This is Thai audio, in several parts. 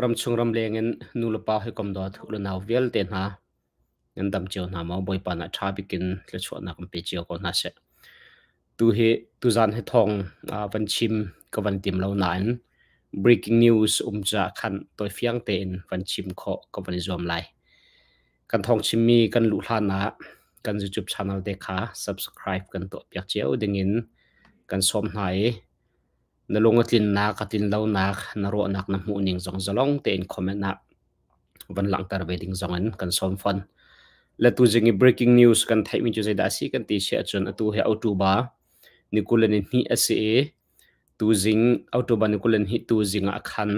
รำชงรำเลงเงินนูลป้าให้กำดอดรุลนาวเวลเตนฮะเงินดำเจียวนามาบอยปานะชาบิกินและชวนนักมเปเจียวก่อนนะเสตูเฮตุจันให้ทองอ่าวันชิมกับวันติมเราน้น breaking news อุ้มจะขันตัวเฟียงเตนวันชิมเคาะกับวันจอมไลกันทองชิมมีกันลุลานะ กันยดจุบชาแนลเด็กค่ะ subscribe กันตัวเปียกเจียวดึงเงินกันชมไหนนลงตินนักตินเล่านักนรกนักน้ำมูนิ่งจองจลองเต็นคอมเมนต์นักวันหลังการเวดิ้งเองิันกันซมฟันและตัวจิง breaking news กันไทยมิจูใจดสซีกันตีเชียจนตัวเฮาตูบานิคุลันนี่เอสเอตัวจิงเอาตูบานิคุลันฮิตัวจิงอาคัน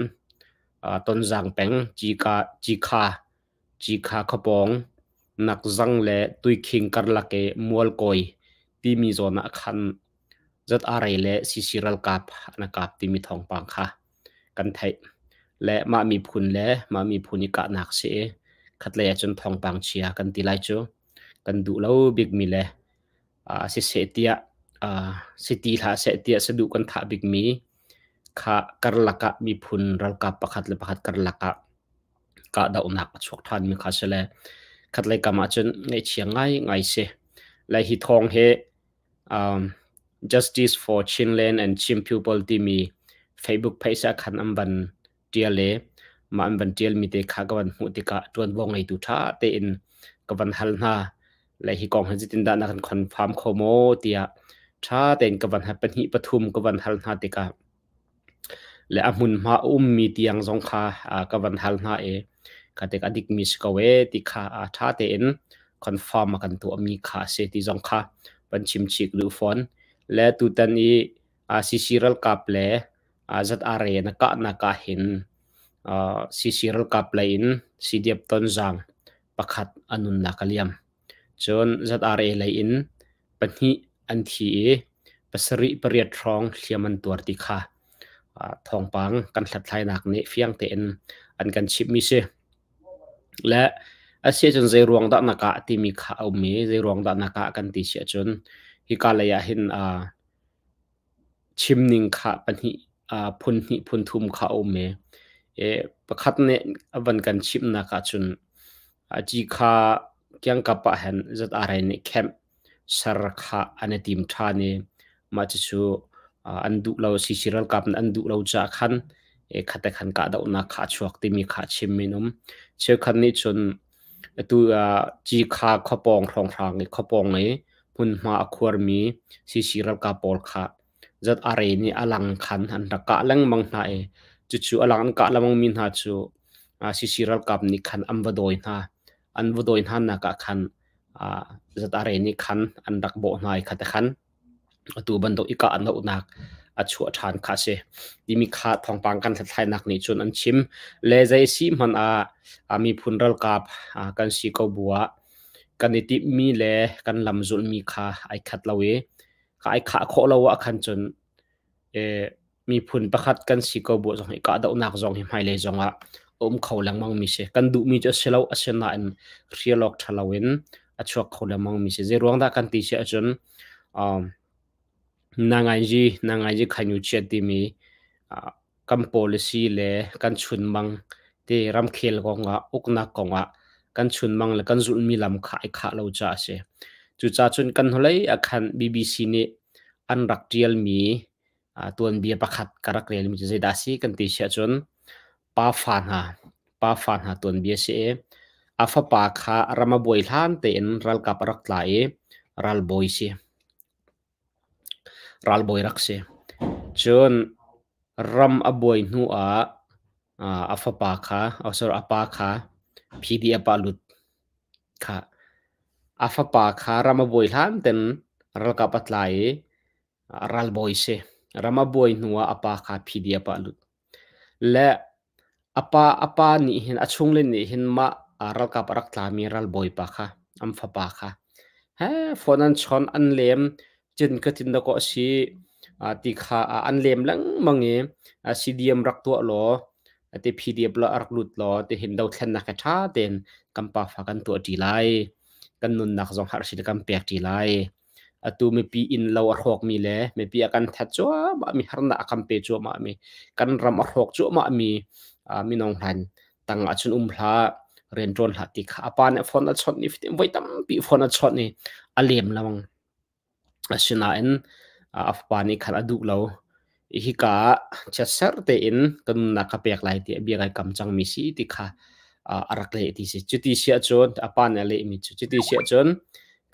ต้นจางแปงจีกาจีคาจีคาขบองนักจังและตุยคิงกันลักเกมัวลกอยที่มีโซนอาคันจดอะไรและสิสิรัลกับนักับที่มีทองปังค่ะกันไทยและมามีพุนและมามีพุนิกะหนักเสขัดเลยจนทองปังเชียกันตีไลจูกันดูแล้วบิกมีเลยอ่าสิเสตียอ่าสิตีหาเสตียสะดุกันถาบิกมีค่ะกาลลักะมีพุนรัลกับประคัดเลยประคัดกาลลักะกะดาวนักชกทันมีข้ะเสลขัดเลยกามาจนในเชียงไงไงเสแลหิทองเฮอ่า justice for c h i n l d e n and chim people ti mi facebook p a i s a khan am ban tiale ma am ban tial mi te kha g a ban mu ti ka tuan bo ngai tu tha te in ka ban hal na l a hi kong hajitin da na kan confirm kho mo tia tha ten ka ban ha pan hi pathum ka ban hal na te ka le amun ma um mi tiang zong kha a ka ban hal na e ka te ka dik mi ska we ti kha a tha te in confirm kan tu ami kha se ti zong kha ban chim chik lu phone และตุตันอีอาซิซิรัลกับเลอาจัดอารีนักนักหินอาซิซิรัลกับเลอินสิเดียบตนจังประคัดอนุนักเลียมจนจัดอารีเลอินปัญหิอันทีปัสริปเรียทรองเชียมันตัวติคาทองปังกันสัดทยหนักเนีเฟียงเต็นอันกันชิมิเซและอาเซียจนใจรวงดักนักที่มีข่าวมีใจรวงดักนักกันติเชียจนฮิกาลยเห็นอาชิมนิงขาปันหิอาพุนหิพุนทุมขาอมเมเอประคัดเนวันกันชิมนักจุนอาจีขาเกียงกับปะเห็นจัดอะไรเนแคมสารขาอันนทีมชาเนมาจะชูอันดุเราสิชิรัลกับอันดุเราจะขันเอขัดขันกะดาวนักขาชวกที่มีขาชิมมินุมเชื่อขันนี้จนตัวจีขาขบองทองทางขบองนี้พุนมาอควรมีสิสิรักกาปอลค่ะจัดอะไรนี่อลังคันอันตักกะลังมังนาเอจุดชูอลังกะละมังมินหาชูอาสิสิรักกับนี่คันอันวดอยนาอันวดอยนานักคันอาจัดอะไรนี่คันอันตักโบนายขัดขันตูบันดอีกอันละอุนักอาชัวชานคาเซดิมีคาทองปังกันทัดทายนักนี่จนอันชิมเลเซซิมันอาอามีพุนรัลกับอากันสีกบัวกันิติมีเลกันลำจุลมีคาไอขัดเราเอขาไอขาโคเราว่าขันจนเอมีผลประคัดกันสิกบุษงให้กาดอนักจงให้ไม่เลยจงอะอมเขาลังมังมีเชกันดูมีจะเชลาอเชนาอันเรียลอกทะเลวินอัชวกเขาลังมังมีเชเจรวงดากันตีเชอจนอ่านางไอจีนางไอจีขันยุเชติมีอ่ากันพูล i c ีเลกันชุนมังที่รำเคลกองอ่ะอุกนักกองอ่ะ kan chun mang le kan zul mi lam kha kha lo cha se chu cha chun kan holai a khan bbc ni an rak tial mi a tuan bia pakhat karak rel mi je dasi kan ti sha chun pa fan pa tuan bia se a fa pa kha rama boi lan te en ral ka parak lai e, ral boi se ral boi rak se chun ram a boi nu a a fa pa kha a pa kha พีดี f ปาลุดค่ะอาฟปาค่ะรามาบอยลันเต็นรัลกับปัตไลรัลบอยเซรามาบอยนัวอาปาค่ะพาดี f ปาลุดและอาปาอาปานี่เห็นอชงเลนี่เห็นมารัลกับรักลามีรัลบอยปะค่ะอัมฟปาค่ะฮ้ฟอนันชอนอันเลมจินก็จินตะก็สีติขาอันเลมลังมังเอซีดียมรักตัวหลออตพีเดียบลอักลุดลอแต่เห็นเราแทนนักชาเดนกัมปาฟากันตัวดีไลกันนุนนักสงหารสิลกัมเปียกจีไลอตูมีพีอินลราอรหกมีเลยมีพีอากันแทจัวมามีฮรนักกัมเปจัวมามีกันรำอรหกจัวมามีอ่ามีน้องหันตั้งอาชุนอุ้มพระเรียนรอนหลักติขาปานเอฟอนอชนนี่ฟิตไว้ตั้งปีฟอนอชนนี่อเลมละมังอาชนาเอ็นอาฟปานี่ขันอดุกเราอีกาเชสเซอร์เองกันนักเปียกไหลที่เบียกกำจังมิสีติค่ะอารักเลที่สิจุดที่เสียจนอปานเลมิจุดที่เสียจน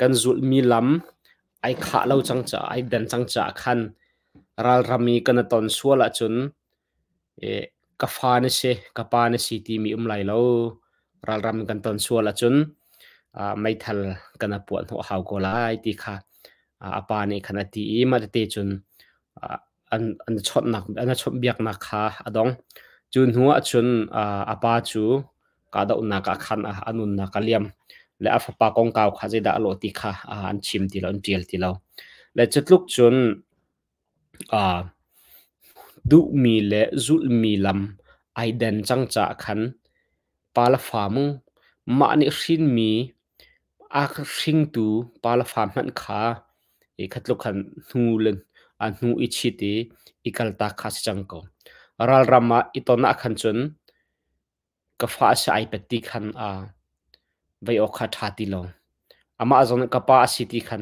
กันจุดมีลำไอขาเล่าจังจ่าไอเดินจังจ่าขันรัลรามีกันตอนสัวละจนเอ๊กฟานเสกปานเสที่มีอุ้มไล่เล่ารัลรามีกันตอนสัวละจนอ่าไม่ทันกันปวดหัวเขาก็ไล่ที่ค่ะอาปานในขณะที่มาเตจนอ่า an an chot nak an chot biak nak kha adong chun hu a chun a pa chu ka da unna ka khan a anun na kaliam le a fa pa kong kaw kha je da lo ti kha an chim ti lon tiel ti lo le chatluk chun a du mi le zul mi lam ai den chang cha khan pala famu ma ni rin mi a khring tu pala fam han kha e khatluk khan nu len อันุอิชิตีอีกัลตาคาสจังก็รัลรามาอิตนักขันจนก็ฟาสไอเปติขันอาไปออกคาทาดิโลอามาจงนก็ป้าสิติขัน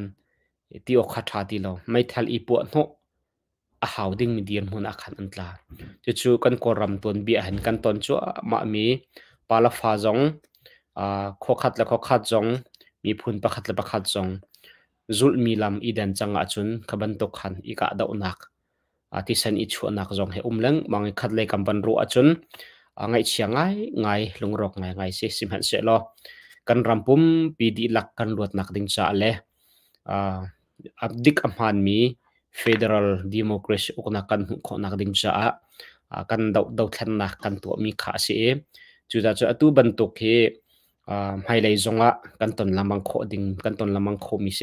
ที่ออกคาทาดิโลไม่ทัลอีปวนหนอาหาวดิ้งมีเดียนมุนอัาขันอันตลาจะจูกันกรรมตัวเบียหันกันตอนจวมามีปาลฟาจงอ่าโคขัดและโคขัดจงมีพุนประคัดและประคัดจง zulmi lam iden changa chun khaban to khan ika da unak ati san i chu anak jong he umleng mangi kam ban ru achun angai chiangai ngai lungrok ngai ngai se simhan se lo kan rampum pidi lak kan ruat nak ding cha le abdik amhan mi federal democracy ukna kan kho nak ding cha a kan dau dau thlen nak kan tu mi kha se chu da chu atu ban to ke ไฮไลท์จงอ่ะกันตนลำบังโคดิ่งกันตนลำบังโคมิเซ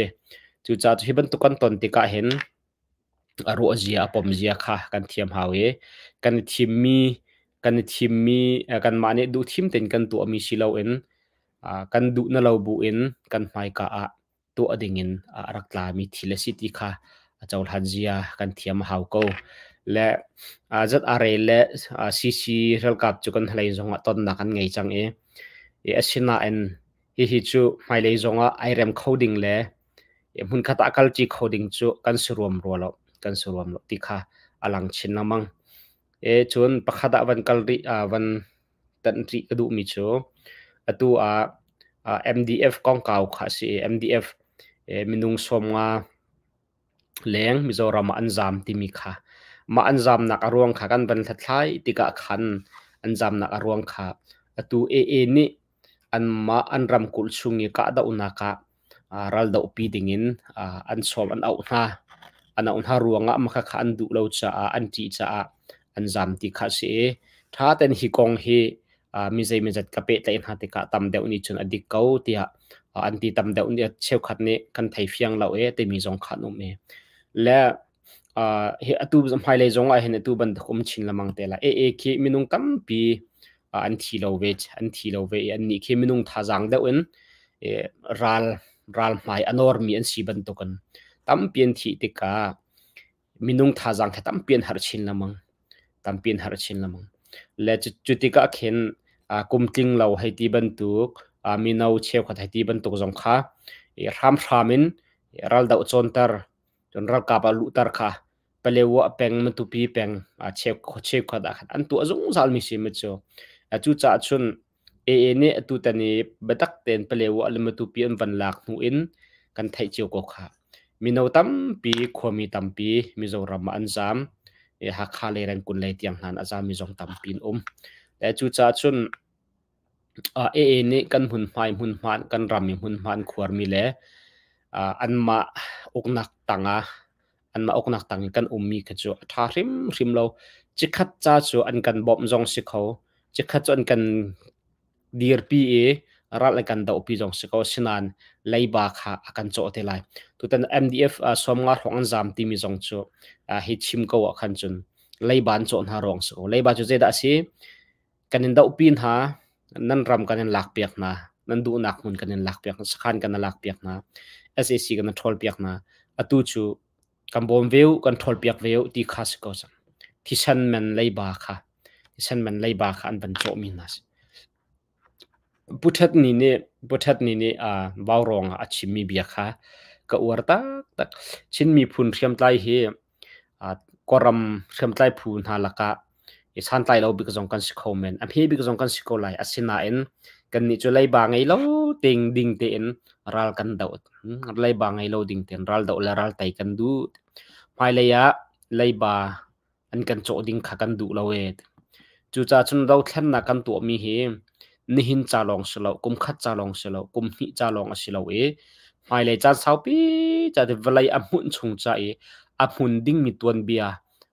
จูจ้าที่บรรทุกันตนติกะเห็นอรุเจียปมเจียค่ะกันเทียมหาเวกันทีมมีกันทีมมีกันมาเนี่ยดูทีมเต็งกันตัวมีสิเาเอ็นกันดูนั่นเราบุเอ็นกันไปกะตัวดิ่งเอ็นรักลามีทีละสิติค่ะเจ้าลันเจียกันเทียมหาวก้และอาจจะอะไรและซีซีเรื่องกับจุกันทะเลจงอ่ะตอนนักกันไงจังเอ e asina en hi hi chu mai le zonga irem coding le e mun khata kal chi coding chu kan surum ro lo kan surum lo ti kha alang chin namang e chun pakhata van kal ri a van tan ri kadu mi chu atu a MDF kong kau kha si MDF e minung somnga leng mizoram anzam ti mi kha ma anzam nak arwang kha kan ban thathlai tika khan anzam nak arwang kha atu e e ni an ma an ram kul sungi ka da unaka ah, ral da upi dingin ah, an som an au na an au na ruanga ah maka kha an du lo cha an ti cha an zam ti kha se eh. tha ten hi kong hi mi zai mi zat ka pe ta te ka tam de uni chun adik ko ti ha an ti tam de uni cheu khat ne kan thai fiang lo e te mi zong khat no me eh. le hi atu zam hai le zong a hen atu ban khum chin lamang te la e e ki minung tam pi อันทีโลเวจอันทีโลเวอันนี้เคมินุงท่าจังเดวินเอรัลรัลหมายอนอร์มีอันสีบันตุกันตั้มเปลี่ยนที่ติกามินุงท่าจังแค่ตั้มเปลี่ยนหาชินละมังตั้มเปลี่ยนหาชินละมังและจุดติกาเข็นอ่ากุมจิงเราให้ตีบันตุกอ่ามีนาวเชวขัดให้ตีบันตุกจงค่ะรามรามินรัลดาวจอนตร์จนรัลกาบลุตร์ค่ะเปลวะเป็งมันตุปีเป็งอ่าเช่วเช่วขัดอันตัวจงสาลมิชิมิจ่ออจุจ่าชนเอเนตุตนีบดักเตนเปลวอัลมตุพิอันวันลักนูอินกันไทยเจ้าก็ค่ะมีโนตัมปีขวมีตัมปีมีโจรมาอันซามเอฮักคาเลรังคุณเลยทียงนันอาจารย์มีจงตัมปีนอมแต่จุจ่าชนเอเนกันหุ่นหมายหุ่นหมานกันรำมีหุ่นหมานขวมีเลอันมาอกนักตังอะอันมาอกนักตังกันอุมมีกันจูทาริมริมเราจิกัดจ้าจุอันกันบอมจงสิเขาจะขัดจนกันดีร์ปีเอรัฐละกันดาวปีจงสกอสินันไลบาค่ะกันโจเทไลตัวตัน MDF สวมงานของอันจามที่มีจงชัวฮิตชิมก็ว่าขันจนไลบานโจนหารองสูไลบานจุเจดาสีกันนดาวปีนหานั่นรำกันนลักเปียกนะนั่นดูนักมุนกันนลักเปียกสักขันกันนลักเปียกนะ SAC กันนทอลเปียกนะอตูชูกันบอมเวลกันทอลเปียกเวลที่ข้าสกอสันที่ฉันมันไลบาค่ะฉันมันเลยบาขันบรรจมินัสบุทรนี่เนี่ยบุทรนี่เนี่ยอ่าบ่าวรองอาชิมีเบียค่ะก็อวดตักตักชินมีพูนเชื่อมใตเฮอ่ากรมเชื่อมใตพูนฮาลักะอสันไตเราบิกจงกันสิโคเมนอันพี่บิกจงกันสิโคไลอาชินาเอ็นกันนี่จะไล่บางไงเราติงดิ่งเต็นรัลกันเดาไล่บางไงเราดิ่งเต็นรัลเดาแลวรัลไตกันดูไปเลยอะไล่บาอันกันโจดิ่งขากันดูเราเองจูจ้าชนเราเค่นักกันตัวมีเฮนี่หินจ้าลองเสลากุมขัดจ้าลองเสลากุมหิจ้าลองเสลาเอหมายเลยจ้าสาวปีจ้าเดวลายอมุนชงใจออมุนดิ้งมีตัวเบีย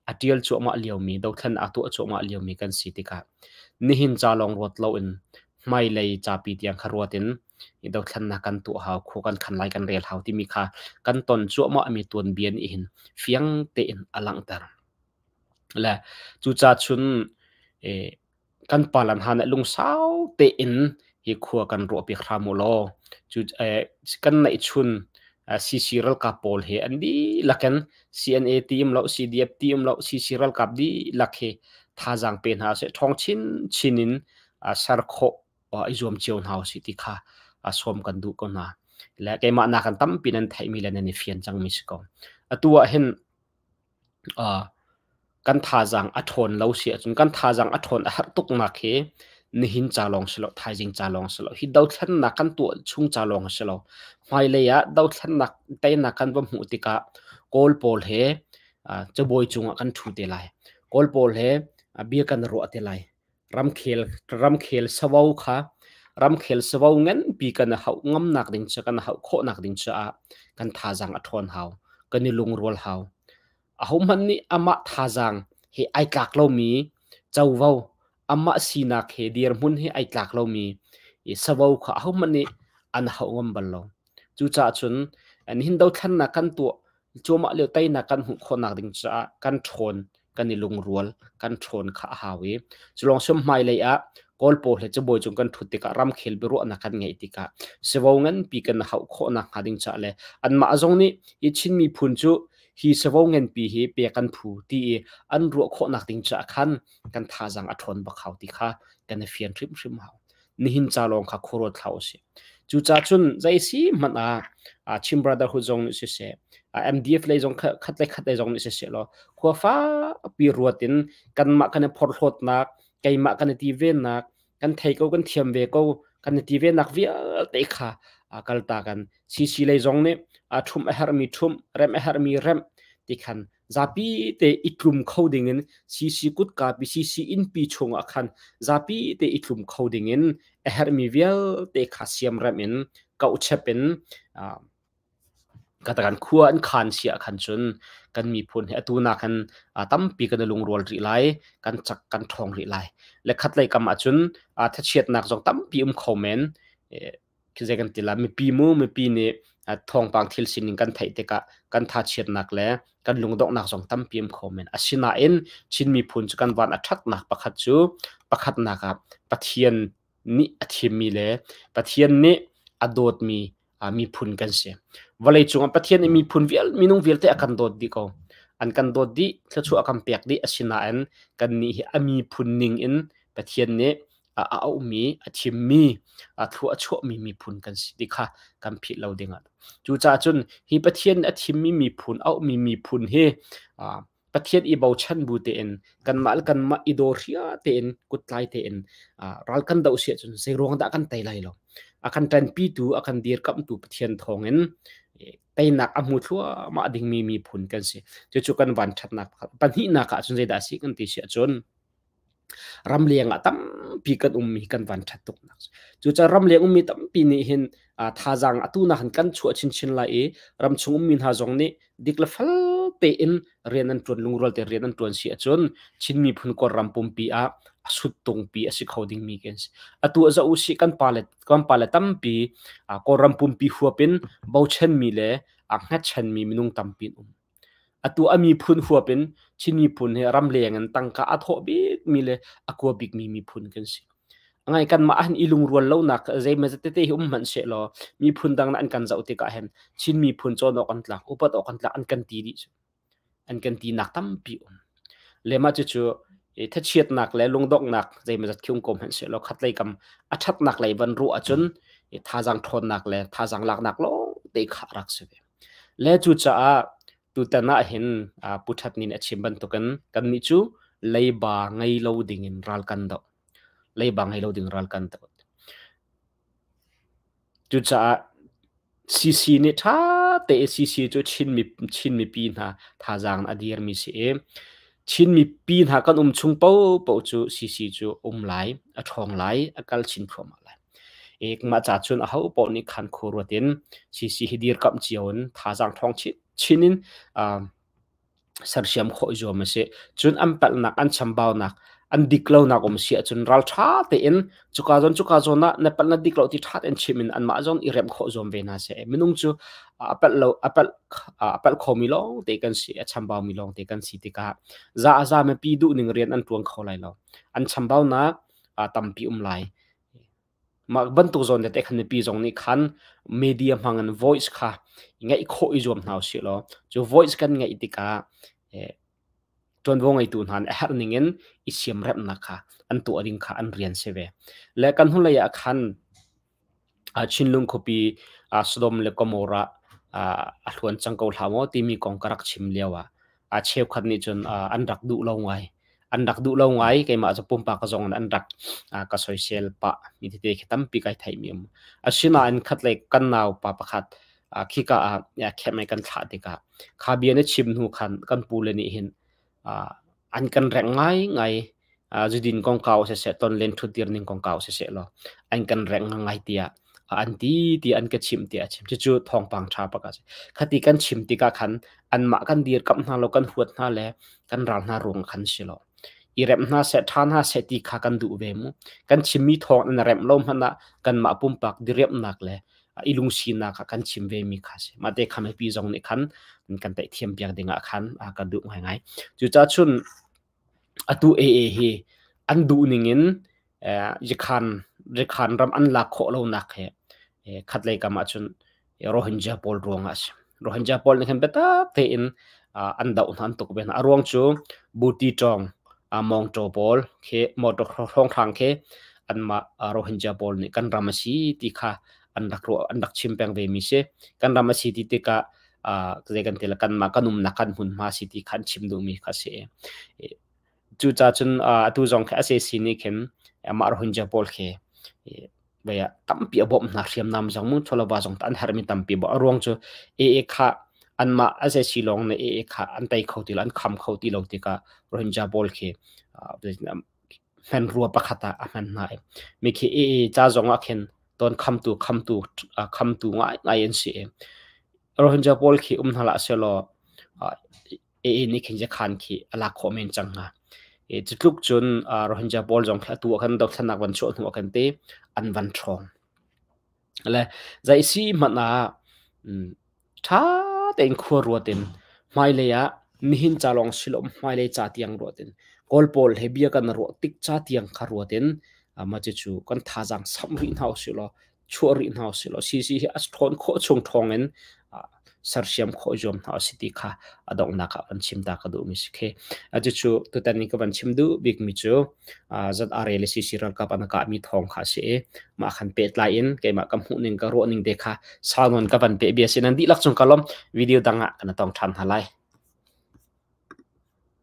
อาเดียลชัวมาเลียวมีเราเท่อาตัวชัวมาเลียวมีกันสิติกะนี่หินจ้าลองรถเราอินไม่เลยจ้าปีเตียงขรวดินนี่เราเค่นักกันตัวเขาคู่กันขันไลกันเรียลเขาที่มีค่ะกันตอนชัวมามีตัวเบียนอินเฟียงเตนอลังเตอร์และจูจ้าชุนเอกันปาลันหานะลุงสาวเตอินฮีขัวกันรัวปีครามุโลจุดเอกันในชุนซีซีรัลกับโอลเฮอันดีลักกันซนเอทีมเราเอฟทีมเราซีซีรัลกับดีลักเฮท่าจังเป็นหาเสทองชินชินินอาสารโคอิจวมเจียว้าสิติค่ะอาสมกันดูกันนะและแกมานากันตั้มปีนันไทยมีแลนในเฟียนจังมิสกอนตัวเห็นอ่า kan tha jang a thon lo si chun kan tha jang a thon a har tuk na khe ni hin cha long selo thai jing cha long selo hi dau thlan na kan tu chung cha long selo mai le ya dau thlan na te na kan bam hu tika kol pol he cha boi chung kan thu te lai kol pol he bia kan ro te lai ram khel ram khel sawau kha ram khel sawau ngen pi kan hau ngam nak ding cha kan hau kho nak ding cha kan tha jang a thon hau kan ni lung rol hau อาหมันนี่อามาทาจังเฮไอกากเลามีเจ้าว่าอามาสีนักเฮเดียร์มุนเฮไอกากเลามีเอสาวข้าอามันนี่อันหางมบัลลงจู่จ้าชนอันหินดาวขันนักกันตัวจูมาเลือดไตนักกันหุ่นคนนักดิ้งจ้ากันชนกันในลุงรัวกันชนข้าหาวิจู่ลองชมไม่เลยอ่ะกอลโปเลจะบอยจงกันทุติการมเขลเบรัวนักกันไงติกาเสวงันปีกันหาวข้อนักดิ้งจ้าเลยอันมาจงนี่ยิ่งมีพุนจู hi sawongen pi hi pe kan phu ti an ruo kho nak ting cha khan kan tha jang a thon ba khaw ti kha kan fian thrim thrim haw ni hin cha long kha khoro thlau si chu cha chun zai si man a a chim brother hu jong si se a mdf le jong khat le khat le jong si se lo kho fa pi ruatin kan ma kan phor hlot nak kai ma kan ti ve nak kan thei ko kan thiam ve ko kan ti ve nak vi te kha a kal ta kan si si le jong ne ทุมเอฮรมีทุมเรมเอฮรมีเรมดิคันซาปีเตอิทุมเขาดิ่งินซีซีกุดกาบิซีซีอินปีชงอาคันซาปีเตอิทุมเขาดิ่งินเอฮรมีเวลเตคาเซียมเรมินก็อุชเป็นกาตการขัวอันคันเสียคันชนกันมีผลให้ตัวนักกันตั้มปีกันลงรัวรีไลกันจักกันทองรีไลและคัดไลกรรมอาจนถ้าเชียดนักจงตั้มปีอุ้มเขมเมนต์คือจะกันติละมีปีมือมีปีเนี่ยทองปางทิลสินิงกันไทยเตกะกันทาเชียนักแลกันลุงดอกนักสองตั้มเพียมคอมเมนอาชินาเอ็นชินมีพุนจุกันวันอัชักนักประคัดจูประคัดนักครับปะเทียนนี่อธิมีแลปะเทียนนี่อดดมีอามีพุนกันเสียวเลยจุงปะเทียนมีพุนเวียลมีนุ่งเวียลเตอกันโดดดีก็อันกันโดดดีเธอชัวกันเปียกดีอาชินาเอ็นกันนี่อามีพุนนิงเอ็นปะเทียนนี่ a a u mi a thim mi a thu a chuak mi mi phun kan si dikha kan phi lo dinga chu cha chun hi pathian a thim mi mi phun au mi mi phun he a pathian i bau chan bu te en kan mal kan ma i do ria te en kut lai te en a ral kan dau sia chun se rong da kan tai lai lo akan tan pi tu akan dir kam tu pathian thong en ไปนักอมุทัวมาดิ่งมีมีผลกันสิจะจุกันวันชัดนักปัญหาหนักอ่ะจนใจด่าสิกันตีเสียจนรำเลียงอะตั้มปีกันอุ้มมีกันวันชัดตกนักจู่จะรำเลียงอุ้มมีตั้มปีนี้เห็นอาท่าจังอตูนักกันชัวชินชินลาเอรำชงอุ้มมีท่าจงนี่ดิกละฟัลเตอินเรียนนั่นตรวนลุงรัลเตเรียนนั่นตรวนเสียจนชินมีพุนก็รำปุ่มปีอาสุดตรงปีสิเขาดิ้งมีกันอตัวจะอุสิกันพาเลตกันพาเลตตั้มปีอาก็รำปุ่มปีหัวเป็นเบาเชนมีเลยอักงัดเชนมีมินุงตั้มปีอุ้ม atu ami phun huwa pen chini pun he ram leng an tangka atho bi mi le akwa big mi mi phun kan si angai kan ma an ilung rual lo nak zai ma zate te hi um man she lo mi phun dang na an kan zau te ka hem chin mi phun cho no kan tla upat o kan tla an kan ti di an kan ti nak tam pi um le ma chu chu ถ้าเชียดหนักและลงดอกหนักใจมันจะคิ้วกลมเห็นเสียเราคัดเลยกำอัชัดหนักไหลบรรลุอจนท่าจังทนหนักและท่าจังหลักหนักลงเตะขารักเสียและจุดจะ tu ta na hin a ah, puthat nin achim ban to kan kan ni chu leiba ngai lo ding in ral kan do ba ngai lo ding ral kan do chu cha cc ni tha te cc chu chin mi chin mi pi na tha jang adir mi si em chin mi pi na kan um chung pau pau chu cc chu um lai a thong lai a kal chin khom lai ek ma cha chun a ho pau ni khan khu ro tin cc hidir kam chion tha jang thong chit chinin um sarsiam kho zo ma se chun am pal nak an chambao nak an diklo nak om sia chun ral tha te in chuka zon chuka zon na na pal na diklo ti that en chimin an ma zon i rem kho zom ve na se minung chu apal lo apal apal kho mi long te kan si a chambao mi long te kan si te ka za za me pi du ning rian an tuang kho lai lo an chambao na tampi um lai มาบันทุกจนเด็กคนนี้ปีจงนี้ขันมีเดียมังน voice ค่ะง่ายข้อยจอมหน้าสิ่งล่จู voice กันง่ายติดกาเอ่อจนวงไอตุนันเอฮันนิเงินอิสยมเร็ปนะค่ะอันตัวอินค่ะอันเรียนเสวะและกันหุ่นเลยคันอ่าชินลุงคปีอ่าสดมเล็กโมระอาอัลวันจังกอลฮามอทีมีกองกระชิมเลียวอ่าเชฟคันนี้จนอันรักดูลงไวอันดักดูเล่ง่ายใครมาจะพุ่มปากกระจงอันดักอ่ากรสวยเชลปะมีที่เด็กตั้มปีกไทยมีมอ่าชิมาอันคัดเล็กกันนาวปะประคัดอ่าขี้กะอ่าอยากแค่ไม่กันขาดดีกะขาเบียนชิมหูคันกันปูเลนี่เห็นอ่าอันกันแรงง่ายง่ายอ่าจุดดินกองเก่าเสสเสตอนเล่นทุ่นเดีร์นิ่งกองเก่าเสสเสตโลอันกันแรงง่ายเตียอาอันทีเที่อันก็ชิมเทียะชิมจะจูทองปังชาปะกันคดีกันชิมตีกันอันมากันเดียร์กับน่าเรากันหัวหน้าแล้วกันร้านนารวงขันสิโลอีเร็มน่าเสทาน่าเซติขากันดูเวมุกันชิมมีทองนั่นเร็มลมหันกันมาปุ่มปักดิเรียบนักเลยอีลุงชินักกันชิมเวมีข้าเสมาเด็กคำมหปีจงนี่ขันมันกันแต่เทียมเปียงเด้งขันอากานดูง่งายจุดจ้าชุนอตูเอเอเฮอันดูนิ่งินเอ่อจิขันจิขันรำอันลักโคเรานักเฮเอหขัดเลยกัมาชุนโรฮินจาพอลรวงอาชโรฮินจาพอลนี่ขันเปดตาเตอยนอันดาวนันตุกเบนอารวงชูบูตีจงามองโจบอลเคมอดท้องทางเคอันมาโรฮิงญาบอลนี่กันรามาชีติค่ะอันดักรัวอันดักชิมแปงเวมิเชกันรามาชีติติกะอ่าเจกันเตลกันมากันนุมนักกันหุ่นมาสิติขันชิมดูมีค่ะเสจูจ้าจนอ่าตูจงแค่เสสินี่เข็มมาโรฮิงญาบอลเคเบียตั้มปีอบอมนักเรียมนำจังมุนชลบาจงตันเฮอร์มิตั้มปีบอร่วงจูเอเอค่ะอันมาอาเซชิลองในเอเอค่ะอันไตเขาติลอันคำเขาติลราติกาโรฮิงญาบอลเคมันรัวประคตาอันนั้นไงมีเคเอจ้าจงอกเคนตอนคำตัวคำตัวคำตัวง่ายง่ายเอ็นีเอโรฮิงญาบอลเคอุ้มทเละเซลอเอเอนี่เคนจะขานเคีลาคอมเมนจัง่ะเอจุดลุกจนโรฮิงญาบอลจงคตัวกันดอกสนักวันชวนหัวกันเตอันวันทองและใจซีมันอ่ะท้า ten khur ro ten ya mi hin cha long silom mai le cha tiang ro kol pol he bia kan ro tik cha tiang khar ro ten che chu kan tha jang sam win haw silo chori na silo si si as thon kho chung thongen sarsiam kho jom na asiti kha adong na kha pan chimda ka du mi sikhe ju chu to tani ka pan chimdu big mi chu zat areli si si ral ka pan ka mi thong kha se ma khan pe tla in ke ma kam hu ning ka ro ning de kha sa ngon ka pan pe bi asin an di lak chung kalom video danga na tong tham halai